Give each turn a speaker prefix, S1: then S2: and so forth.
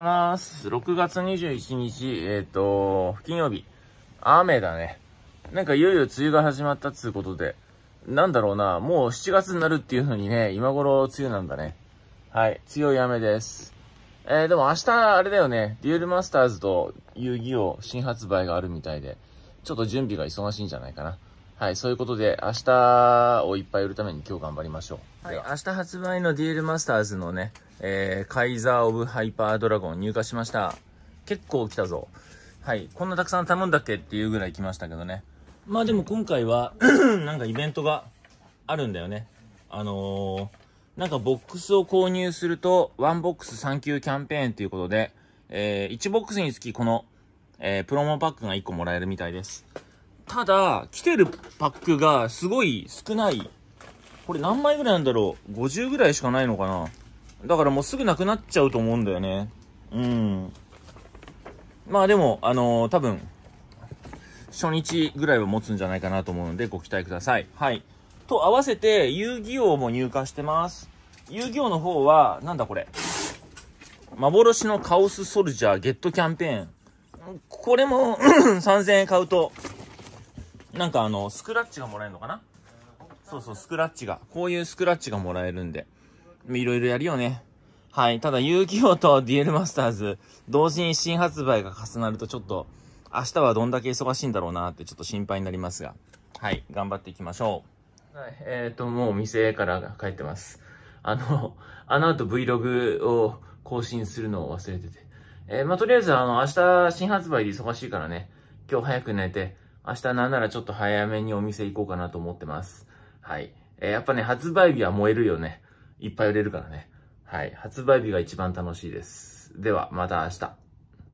S1: ます。6月21日、えっ、ー、と、金曜日。雨だね。なんかいよいよ梅雨が始まったっつうことで。なんだろうな、もう7月になるっていうのにね、今頃梅雨なんだね。はい、強い雨です。えー、でも明日、あれだよね、デュエルマスターズと遊戯王新発売があるみたいで、ちょっと準備が忙しいんじゃないかな。はい、そういうことで、明日をいっぱい売るために今日頑張りましょう。はい、明日発売のディエルマスターズのね、えー、カイザー・オブ・ハイパー・ドラゴン入荷しました。結構来たぞ。はい、こんなたくさん頼んだっけっていうぐらい来ましたけどね。まあでも今回は なんかイベントがあるんだよね。あのー、なんかボックスを購入すると、ワンボックス3級キャンペーンということで、えー、1ボックスにつきこの、えー、プロモパックが1個もらえるみたいです。ただ、来てるパックがすごい少ない。これ何枚ぐらいなんだろう ?50 ぐらいしかないのかなだからもうすぐなくなっちゃうと思うんだよね。うん。まあでも、あのー、多分、初日ぐらいは持つんじゃないかなと思うのでご期待ください。はい。と合わせて、遊戯王も入荷してます。遊戯王の方は、なんだこれ。幻のカオスソルジャーゲットキャンペーン。これも3000円買うとなんかあの、スクラッチがもらえるのかなそうそう、スクラッチが。こういうスクラッチがもらえるんで。いろいろやるよね。はい。ただ、遊戯王とデュエルマスターズ、同時に新発売が重なるとちょっと、明日はどんだけ忙しいんだろうなってちょっと心配になりますが。はい。頑張っていきましょう。はい。えっ、ー、と、もう店から帰ってます。あの、あの後 Vlog を更新するのを忘れてて。えー、まあ、とりあえず、あの、明日新発売で忙しいからね、今日早く寝て、明日なんならちょっと早めにお店行こうかなと思ってます。はい。えー、やっぱね、発売日は燃えるよね。いっぱい売れるからね。はい。発売日が一番楽しいです。では、また明日。